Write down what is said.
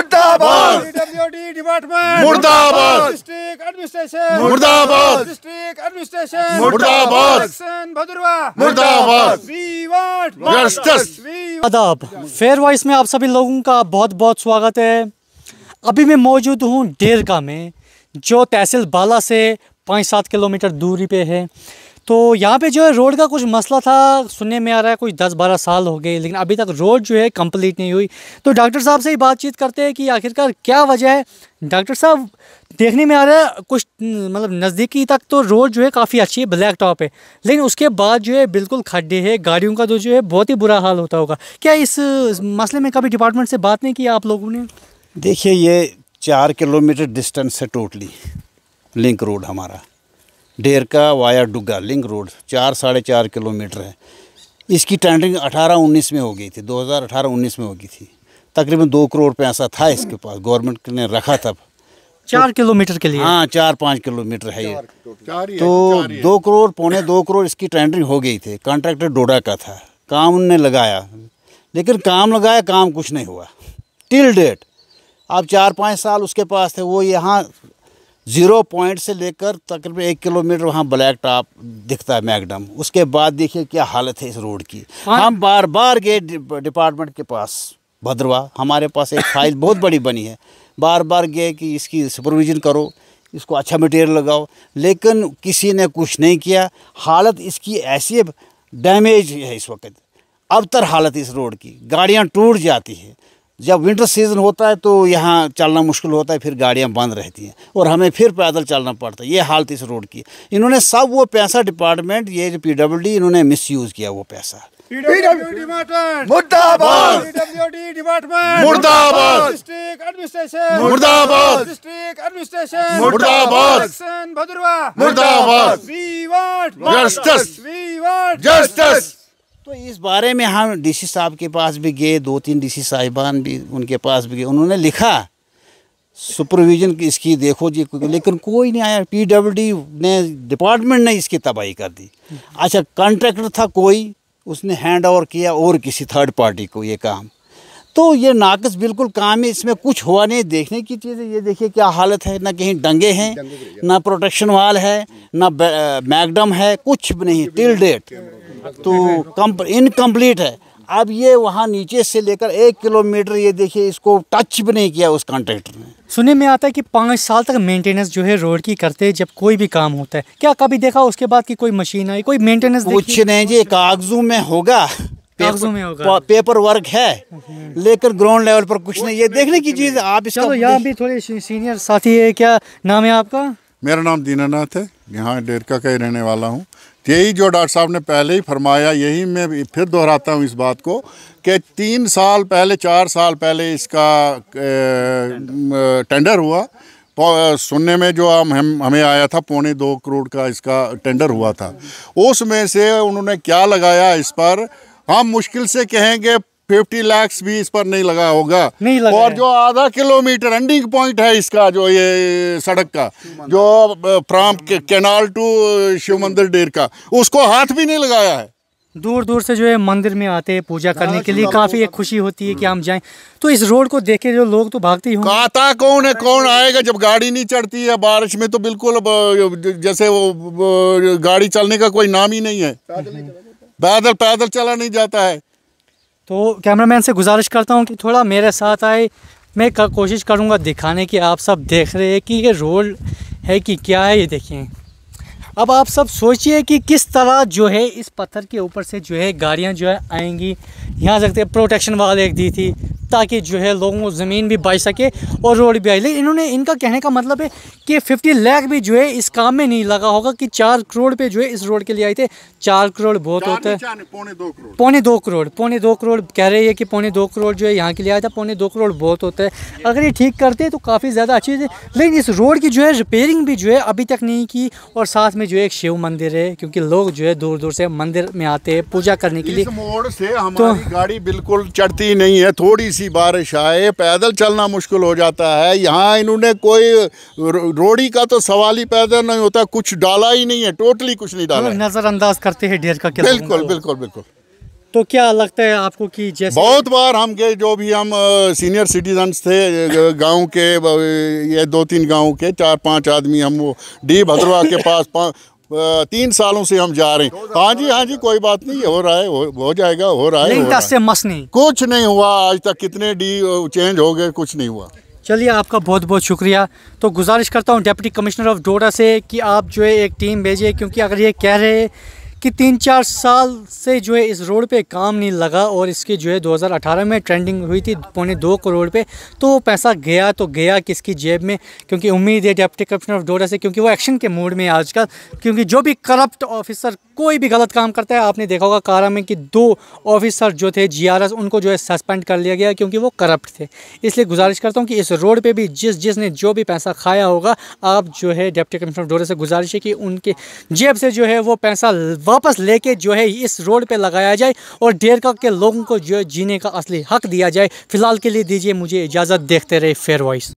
मुर्दाबाद WD department मुर्दाबाद district administration मुर्दाबाद डिस्ट्रिक्ट एडमिनिस्ट्रेशन मुर्दाबाद मुर्दाबाद आदाब फेयर वॉइस में आप सभी लोगों का बहुत बहुत स्वागत है अभी मैं मौजूद हूँ डेरका में जो तहसील बाला से पाँच सात किलोमीटर दूरी पे है तो यहाँ पे जो है रोड का कुछ मसला था सुनने में आ रहा है कुछ दस बारह साल हो गए लेकिन अभी तक रोड जो है कंप्लीट नहीं हुई तो डॉक्टर साहब से ही बातचीत करते हैं कि आखिरकार क्या वजह है डॉक्टर साहब देखने में आ रहा है कुछ मतलब नज़दीकी तक तो रोड जो है काफ़ी अच्छी है ब्लैक टॉप है लेकिन उसके बाद जो है बिल्कुल खड्डे है गाड़ियों का तो जो है बहुत ही बुरा हाल होता होगा क्या इस मसले में कभी डिपार्टमेंट से बात नहीं की आप लोगों ने देखिए ये चार किलोमीटर डिस्टेंस है टोटली लिंक रोड हमारा Derka via Dugga link road चार साढ़े चार किलोमीटर है इसकी टेंडरिंग 18-19 में हो गई थी 2018-19 में हो गई थी तकरीबन दो करोड़ पैसा था इसके पास गवर्नमेंट ने रखा तब चार तो, किलोमीटर के लिए हाँ चार पाँच किलोमीटर है ये तो दो करोड़ पौने दो करोड़ इसकी टेंडरिंग हो गई थी कॉन्ट्रैक्टर डोडा का था काम उनने लगाया लेकिन काम लगाया काम कुछ नहीं हुआ टिल डेट अब चार पाँच साल उसके पास थे वो यहाँ ज़ीरो पॉइंट से लेकर तकरीबन एक किलोमीटर वहाँ ब्लैक टॉप दिखता है मैगडम उसके बाद देखिए क्या हालत है इस रोड की हाँ। हम बार बार गए डिपार्टमेंट के पास भद्रवा हमारे पास एक फाइल बहुत बड़ी बनी है बार बार गए कि इसकी सुपरविजन करो इसको अच्छा मटेरियल लगाओ लेकिन किसी ने कुछ नहीं किया हालत इसकी ऐसी डैमेज है इस वक्त अब तर हालत इस रोड की गाड़ियाँ टूट जाती है जब विंटर सीज़न होता है तो यहाँ चलना मुश्किल होता है फिर गाड़ियाँ बंद रहती हैं और हमें फिर पैदल चलना पड़ता है ये हालत इस रोड की इन्होंने सब वो पैसा डिपार्टमेंट ये जो पी इन्होंने मिस यूज़ किया वो पैसा मुर्दाबाद तो इस बारे में हम डीसी साहब के पास भी गए दो तीन डीसी साहिबान भी उनके पास भी गए उन्होंने लिखा सुपरविजन की इसकी देखो जी हाँ। लेकिन कोई नहीं आया पीडब्ल्यूडी ने डिपार्टमेंट ने इसकी तबाही कर दी हाँ। अच्छा कॉन्ट्रैक्टर था कोई उसने हैंड ओवर किया और किसी थर्ड पार्टी को ये काम तो ये नाकस बिल्कुल काम है इसमें कुछ हुआ नहीं देखने की चीज़ ये देखिए क्या हालत है ना कहीं डंगे हैं ना प्रोटेक्शन वाल है ना मैगडम है कुछ भी नहीं टिल डेट तो कम इनकम्प्लीट है अब ये वहाँ नीचे से लेकर एक किलोमीटर ये देखिए इसको टच भी नहीं किया उस कॉन्ट्रेक्टर ने सुनने में आता है कि पाँच साल तक मेंटेनेंस जो है रोड की करते हैं जब कोई भी काम होता है क्या कभी देखा उसके बाद की कोई मशीन आई कोई मेंटेनेंस कुछ नहीं जी कागजों में होगा कागजों में होगा पेपर वर्क है लेकर ग्राउंड लेवल पर कुछ नहीं ये देखने की चीज़ आप इसका यहाँ भी थोड़े सीनियर साथी है क्या नाम है आपका मेरा नाम दीनानाथ है यहाँ डेरका का ही रहने वाला हूँ यही जो डॉक्टर साहब ने पहले ही फरमाया यही मैं फिर दोहराता हूँ इस बात को कि तीन साल पहले चार साल पहले इसका टेंडर हुआ सुनने में जो हम हम हमें आया था पौने दो करोड़ का इसका टेंडर हुआ था उसमें से उन्होंने क्या लगाया इस पर हम मुश्किल से कहेंगे फिफ्टी लैक्स भी इस पर नहीं लगा होगा नहीं लगा और जो आधा किलोमीटर एंडिंग पॉइंट है इसका जो ये सड़क का जो फ्राम केनाल टू शिव मंदिर डेर का उसको हाथ भी नहीं लगाया है दूर दूर से जो है मंदिर में आते हैं पूजा करने के लिए काफी एक खुशी होती है कि हम जाएं तो इस रोड को देखे जो लोग तो भागते ही आता कौन है कौन आएगा जब गाड़ी नहीं चढ़ती है बारिश में तो बिल्कुल जैसे वो गाड़ी चलने का कोई नाम ही नहीं है पैदल पैदल चला नहीं जाता है तो कैमरामैन से गुजारिश करता हूँ कि थोड़ा मेरे साथ आए मैं कर, कोशिश करूँगा दिखाने की आप सब देख रहे हैं कि ये रोल है कि क्या है ये देखें अब आप सब सोचिए कि किस तरह जो है इस पत्थर के ऊपर से जो है गाड़ियाँ जो है आएंगी यहाँ सकते प्रोटेक्शन वाले एक दी थी ताकि जो है लोगों को ज़मीन भी बच सके और रोड भी आई लेकिन इन्होंने इनका कहने का मतलब है कि फिफ्टी लाख भी जो है इस काम में नहीं लगा होगा कि चार करोड़ पे जो है इस रोड के लिए आए थे चार करोड़ बहुत होता है पौने दो करोड़ पौने दो करोड़ कह रहे हैं कि पौने दो करोड़ जो है यहाँ के लिए आया था पौने दो करोड़ बहुत होता है अगर ये ठीक करते तो काफ़ी ज़्यादा अच्छी चीज़ लेकिन इस रोड की जो है रिपेयरिंग भी जो है अभी तक नहीं की और साथ में जो है एक शिव मंदिर है क्योंकि लोग जो है दूर दूर से मंदिर में आते हैं पूजा करने के लिए मोड़ से तो हमारी गाड़ी बिल्कुल चढ़ती नहीं है थोड़ी सी ऐसी बारिश आए पैदल चलना मुश्किल हो जाता है यहाँ इन्होंने कोई रोड़ी का तो सवाल ही पैदा नहीं होता कुछ डाला ही नहीं है टोटली कुछ नहीं डाला मतलब नज़रअंदाज करते हैं ढेर का बिल्कुल बिल्कुल बिल्कुल तो क्या लगता है आपको कि जैसे बहुत बार हम गए जो भी हम सीनियर सिटीजन थे गांव के ये दो तीन गांव के चार पांच आदमी हम वो डी भद्रवा के पास पा, तीन सालों से हम जा रहे हैं हाँ जी हाँ जी कोई बात नहीं हो रहा है हो, जाएगा हो रहा है से मस नहीं कुछ नहीं हुआ आज तक कितने डी चेंज हो गए कुछ नहीं हुआ चलिए आपका बहुत बहुत शुक्रिया तो गुजारिश करता हूँ डेप्टी कमिश्नर ऑफ डोडा से कि आप जो है एक टीम भेजिए क्योंकि अगर ये कह रहे कि तीन चार साल से जो है इस रोड पे काम नहीं लगा और इसकी जो है 2018 में ट्रेंडिंग हुई थी पौने दो करोड़ पे तो वो पैसा गया तो गया किसकी जेब में क्योंकि उम्मीद है डेप्टी कमिश्नर ऑफ डोडा से क्योंकि वो एक्शन के मूड में है आजकल क्योंकि जो भी करप्ट ऑफिसर कोई भी गलत काम करता है आपने देखा होगा कारा में कि दो ऑफिसर जो थे जी उनको जो है सस्पेंड कर लिया गया क्योंकि वो करप्ट थे इसलिए गुजारिश करता हूँ कि इस रोड पर भी जिस जिसने जो भी पैसा खाया होगा आप जो है डेप्टी कमिश्नर ऑफ डोडा से गुजारिश है कि उनके जेब से जो है वो पैसा वापस लेके जो है इस रोड पे लगाया जाए और डेरका के लोगों को जो जीने का असली हक दिया जाए फ़िलहाल के लिए दीजिए मुझे इजाज़त देखते रहे फेयर वॉइस